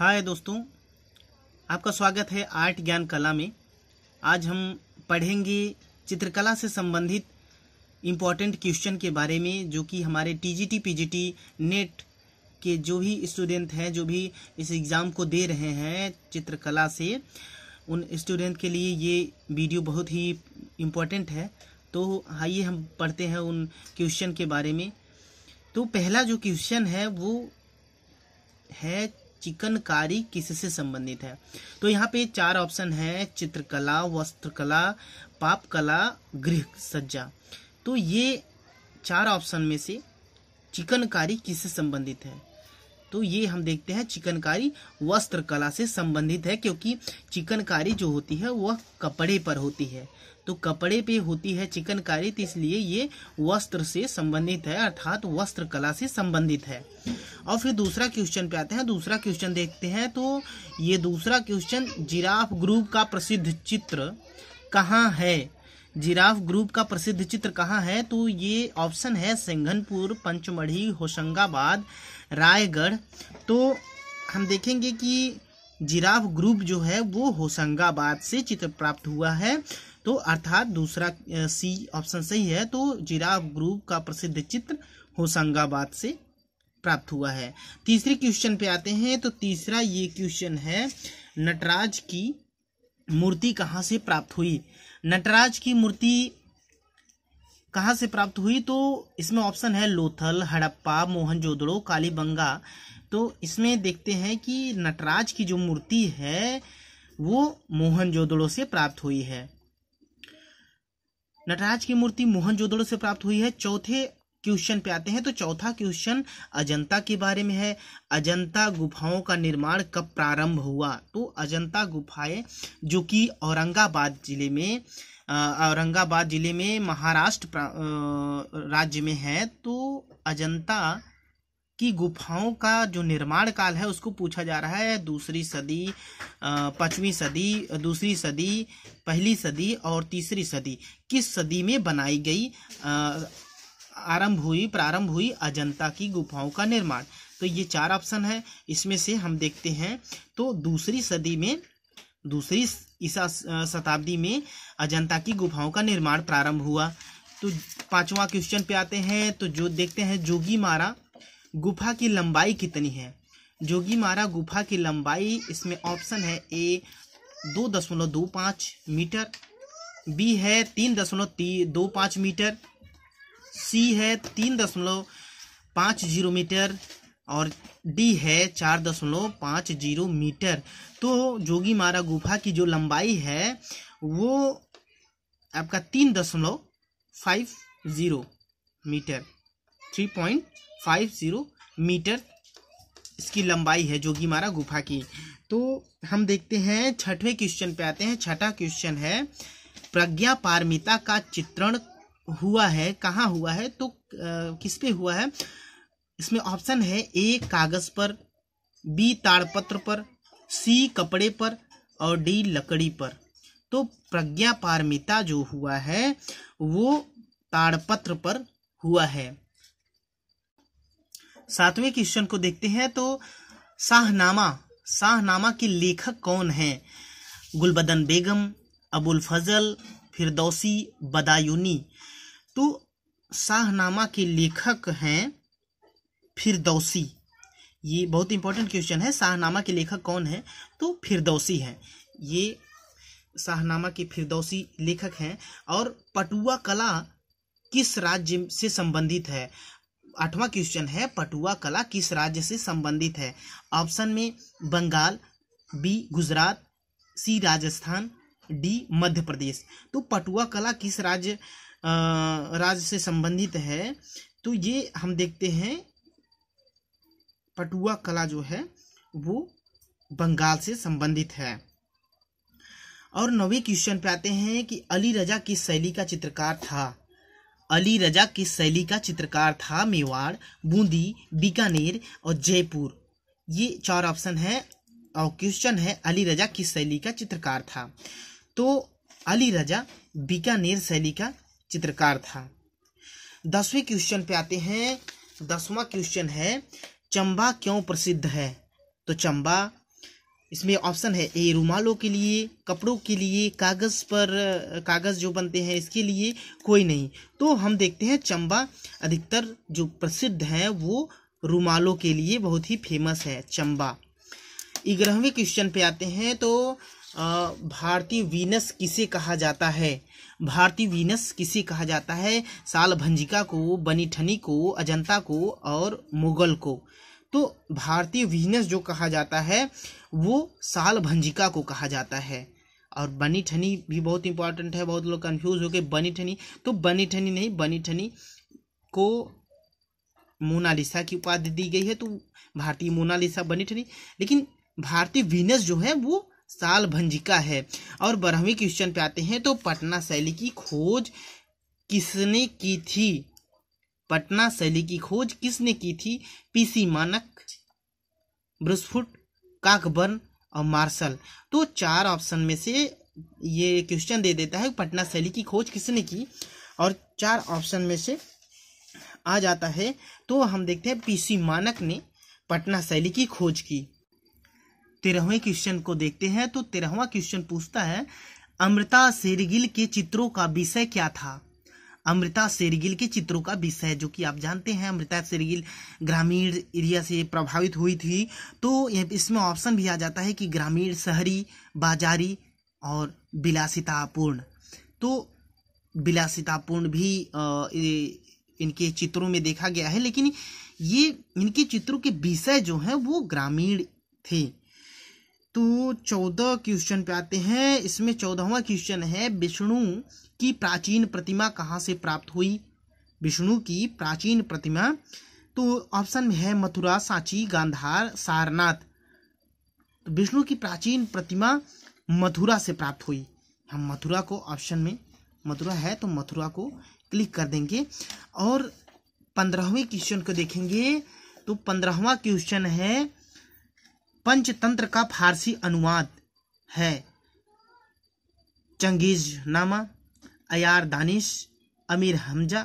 हाय दोस्तों आपका स्वागत है आर्ट ज्ञान कला में आज हम पढ़ेंगे चित्रकला से संबंधित इम्पॉर्टेंट क्वेश्चन के बारे में जो कि हमारे टीजीटी पीजीटी नेट के जो भी स्टूडेंट हैं जो भी इस एग्ज़ाम को दे रहे हैं चित्रकला से उन स्टूडेंट के लिए ये वीडियो बहुत ही इम्पोर्टेंट है तो आइए हम पढ़ते हैं उन क्वेश्चन के बारे में तो पहला जो क्वेश्चन है वो है चिकनकारी किससे संबंधित है तो यहाँ पे चार ऑप्शन है चित्रकला वस्त्रकला पाप कला गृह सज्जा तो ये चार ऑप्शन में से चिकनकारी किससे संबंधित है तो ये हम देखते हैं चिकनकारी वस्त्र कला से संबंधित है क्योंकि चिकनकारी जो होती है वह कपड़े पर होती है तो कपड़े पे होती है चिकनकारी तो इसलिए ये वस्त्र से संबंधित है अर्थात वस्त्र कला से संबंधित है और फिर दूसरा क्वेश्चन पे आते हैं दूसरा क्वेश्चन देखते हैं तो ये दूसरा क्वेश्चन जिराफ ग्रुप का प्रसिद्ध चित्र कहाँ है जिराफ ग्रुप का प्रसिद्ध चित्र कहाँ है तो ये ऑप्शन है सिंघनपुर पंचमढ़ी होशंगाबाद रायगढ़ तो हम देखेंगे कि जिराफ ग्रुप जो है वो होशंगाबाद से चित्र प्राप्त हुआ है तो अर्थात दूसरा सी ऑप्शन सही है तो जिराफ ग्रुप का प्रसिद्ध चित्र होशंगाबाद से प्राप्त हुआ है तीसरे क्वेश्चन पे आते हैं तो तीसरा ये क्वेश्चन है नटराज की मूर्ति कहाँ से प्राप्त हुई नटराज की मूर्ति कहाँ से प्राप्त हुई तो इसमें ऑप्शन है लोथल हड़प्पा मोहनजोदड़ो कालीबंगा तो इसमें देखते हैं कि नटराज की जो मूर्ति है वो मोहनजोदड़ो से प्राप्त हुई है नटराज की मूर्ति मोहनजोदड़ो से प्राप्त हुई है चौथे क्वेश्चन पे आते हैं तो चौथा क्वेश्चन अजंता के बारे में है अजंता गुफाओं का निर्माण कब प्रारंभ हुआ तो अजंता गुफाएं जो कि औरंगाबाद जिले में औरंगाबाद जिले में महाराष्ट्र राज्य में है तो अजंता की गुफाओं का जो निर्माण काल है उसको पूछा जा रहा है दूसरी सदी पाँचवीं सदी दूसरी सदी पहली सदी और तीसरी सदी किस सदी में बनाई गई आरंभ हुई प्रारंभ हुई अजंता की गुफाओं का निर्माण तो ये चार ऑप्शन है इसमें से हम देखते हैं तो दूसरी सदी में दूसरी ईसा शताब्दी में अजंता की गुफाओं का निर्माण प्रारंभ हुआ तो पांचवा क्वेश्चन पे आते हैं तो जो देखते हैं जोगी मारा गुफा की लंबाई कितनी है जोगी मारा गुफा की लंबाई इसमें ऑप्शन है ए दो दशमलव दो पाँच मीटर बी है तीन दशमलव ती, दो पाँच मीटर सी है तीन दशमलव पाँच जीरो मीटर और डी है चार दशमलव पाँच जीरो मीटर तो जोगी मारा गुफा की जो लंबाई है वो आपका तीन दशमलव five zero meter three point five zero meter इसकी लंबाई है जोगी मारा गुफा की तो हम देखते हैं छठवें क्वेश्चन पे आते हैं छठा क्वेश्चन है प्रज्ञा पारमिता का चित्रण हुआ है कहाँ हुआ है तो किस पे हुआ है इसमें ऑप्शन है ए कागज पर बी ताड़पत्र पर सी कपड़े पर और डी लकड़ी पर तो प्रज्ञा पारमिता जो हुआ है वो ताड़पत्र पर हुआ है सातवें क्वेश्चन को देखते हैं तो शाहनामा शाहनामा के लेखक कौन हैं गुलबदन बेगम अबुल फजल फिरदौसी बदायूनी तो शाहनामा के लेखक हैं फिरदौसी ये बहुत इंपॉर्टेंट क्वेश्चन है शाहनामा के लेखक कौन है तो फिरदौसी हैं ये शाहनामा के फिरदौसी लेखक हैं और पटुआ कला किस राज्य से संबंधित है आठवां क्वेश्चन है पटुआ कला किस राज्य से संबंधित है ऑप्शन में Bengal B Gujarat C Rajasthan D Madhya Pradesh तो पटुआ कला किस राज्य राज्य से संबंधित है तो ये हम देखते हैं पटुआ कला जो है वो बंगाल से संबंधित है और नवे क्वेश्चन पे आते हैं कि अली रजा किस शैली का चित्रकार था अली रजा किस शैली का चित्रकार था मेवाड़ बूंदी बीकानेर और जयपुर ये चार ऑप्शन है और क्वेश्चन है अली रजा किस शैली का चित्रकार था तो अली रजा बीकानेर शैली का चित्रकार था दसवें क्वेश्चन पे आते हैं दसवां क्वेश्चन है चंबा क्यों प्रसिद्ध है तो चंबा इसमें ऑप्शन है ए रुमालों के लिए कपड़ों के लिए कागज़ पर कागज़ जो बनते हैं इसके लिए कोई नहीं तो हम देखते हैं चंबा अधिकतर जो प्रसिद्ध है वो रुमालों के लिए बहुत ही फेमस है चंबा ग्यारहवें क्वेश्चन पे आते हैं तो भारतीय वीनस किसे कहा जाता है भारतीय वीनस किसे कहा जाता है साल भंजिका को बनीठनी को अजंता को और मुगल को तो भारतीय वीनस जो कहा जाता है वो साल भंजिका को कहा जाता है और बनी ठनी भी बहुत इंपॉर्टेंट है बहुत लोग कंफ्यूज हो गए बनी ठनी तो बनी ठनी नहीं बनी ठनी को मोनालिसा की उपाधि दी गई है तो भारतीय मोनालिसा बनी ठनी लेकिन भारतीय वीनस जो है वो साल भंजिका है और बारहवीं क्वेश्चन पे आते हैं तो पटना शैली की खोज किसने की थी पटना शैली की खोज किसने की थी पीसी मानक ब्रस्फुट काकबर्न और मार्शल तो चार ऑप्शन में से ये क्वेश्चन दे देता है पटना शैली की खोज किसने की और चार ऑप्शन में से आ जाता है तो हम देखते हैं पीसी मानक ने पटना शैली की खोज की तेरहवें क्वेश्चन को देखते हैं तो तेरहवा क्वेश्चन पूछता है अमृता शेरगिल के चित्रों का विषय क्या था अमृता शेरगिल के चित्रों का विषय जो कि आप जानते हैं अमृता शेरगिल ग्रामीण एरिया से प्रभावित हुई थी तो इसमें ऑप्शन भी आ जाता है कि ग्रामीण शहरी बाजारी और बिलासितापूर्ण तो बिलासितापूर्ण भी इनके चित्रों में देखा गया है लेकिन ये इनके चित्रों के विषय जो हैं वो ग्रामीण थे तो चौदह क्वेश्चन पे आते हैं इसमें चौदहवा क्वेश्चन है विष्णु की प्राचीन प्रतिमा कहाँ से प्राप्त हुई विष्णु की प्राचीन प्रतिमा तो ऑप्शन है मथुरा सांची गांधार सारनाथ तो विष्णु की प्राचीन प्रतिमा मथुरा से प्राप्त हुई हम मथुरा को ऑप्शन में मथुरा है तो मथुरा को क्लिक कर देंगे और पंद्रहवें क्वेश्चन को देखेंगे तो पंद्रहवा क्वेश्चन है पंचतंत्र का फारसी अनुवाद है चंगेज नामा अयार दानिश अमीर हमजा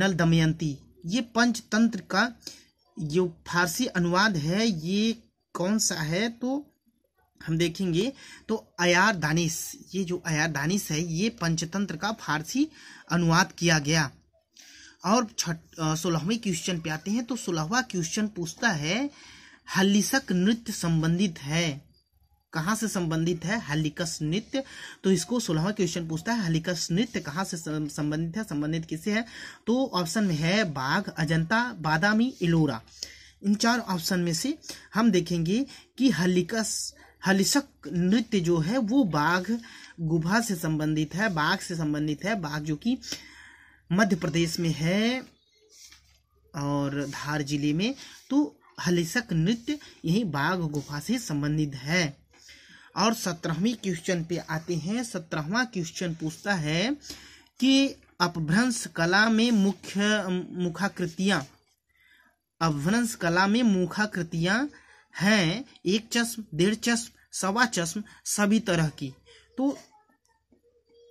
नल दमयंती ये पंचतंत्र का जो फारसी अनुवाद है ये कौन सा है तो हम देखेंगे तो अयार दानिश ये जो अयार दानिश है ये पंचतंत्र का फारसी अनुवाद किया गया और छठ सोलहवें क्वेश्चन पे आते हैं तो सोलहवा क्वेश्चन पूछता है हल्लिसक नृत्य संबंधित है कहाँ से संबंधित है हल्लिकस नृत्य तो इसको सोलहवा क्वेश्चन पूछता है हल्लिकस नृत्य कहाँ से संबंधित है संबंधित किससे है तो ऑप्शन में है बाघ अजंता बादामी इलोरा इन चार ऑप्शन में से हम देखेंगे कि हल्लिकस हलिशक नृत्य जो है वो बाघ गुफा से संबंधित है बाघ से संबंधित है बाघ जो कि मध्य प्रदेश में है और धार जिले में तो हलिसक नृत्य यही बाघ गुफा से संबंधित है और सत्रहवीं क्वेश्चन पे आते हैं सत्रहवा क्वेश्चन पूछता है कि अपभ्रंश कला में मुख्य मुखाकृतियाँ अपभ्रंश कला में मुखाकृतियाँ हैं एक चश्म डेढ़ चश्म सवा चश्म सभी तरह की तो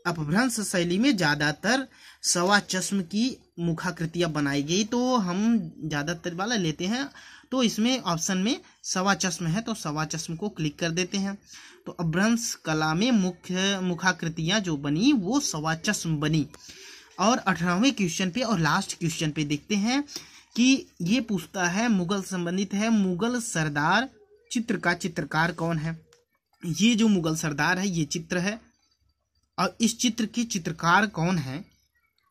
अपभ्रंश शैली में ज़्यादातर सवा चश्म की मुखाकृतियाँ बनाई गई तो हम ज़्यादातर वाला लेते हैं तो इसमें ऑप्शन में सवा चश्म है तो सवा चश्म को क्लिक कर देते हैं तो अभ्रंश कला में मुख्य मुखाकृतियाँ जो बनी वो सवा चश्म बनी और अठारहवें क्वेश्चन पे और लास्ट क्वेश्चन पे देखते हैं कि ये पूछता है मुगल संबंधित है मुगल सरदार चित्र का चित्रकार कौन है ये जो मुगल सरदार है ये चित्र है और इस चित्र की चित्रकार कौन है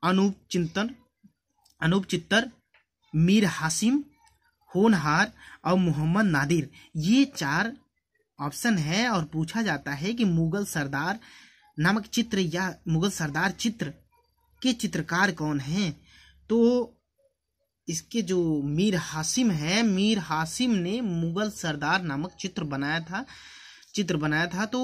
अनूप चिंतन अनूप चित्तर मीर हासिम होनहार और मोहम्मद नादिर ये चार ऑप्शन है और पूछा जाता है कि मुगल सरदार नामक चित्र या मुगल सरदार चित्र के चित्रकार कौन हैं तो इसके जो मीर हासिम है मीर हासिम ने मुगल सरदार नामक चित्र बनाया था चित्र बनाया था तो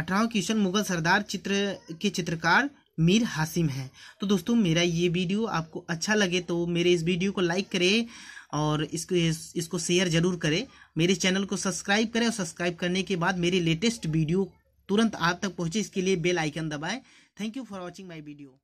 अठारह क्वेश्चन मुगल सरदार चित्र के चित्रकार मीर हासिम हैं तो दोस्तों मेरा ये वीडियो आपको अच्छा लगे तो मेरे इस वीडियो को लाइक करें और इसको इसको शेयर ज़रूर करें मेरे चैनल को सब्सक्राइब करें और सब्सक्राइब करने के बाद मेरी लेटेस्ट वीडियो तुरंत आप तक पहुँचे इसके लिए बेल आइकन दबाएं thank you for watching my video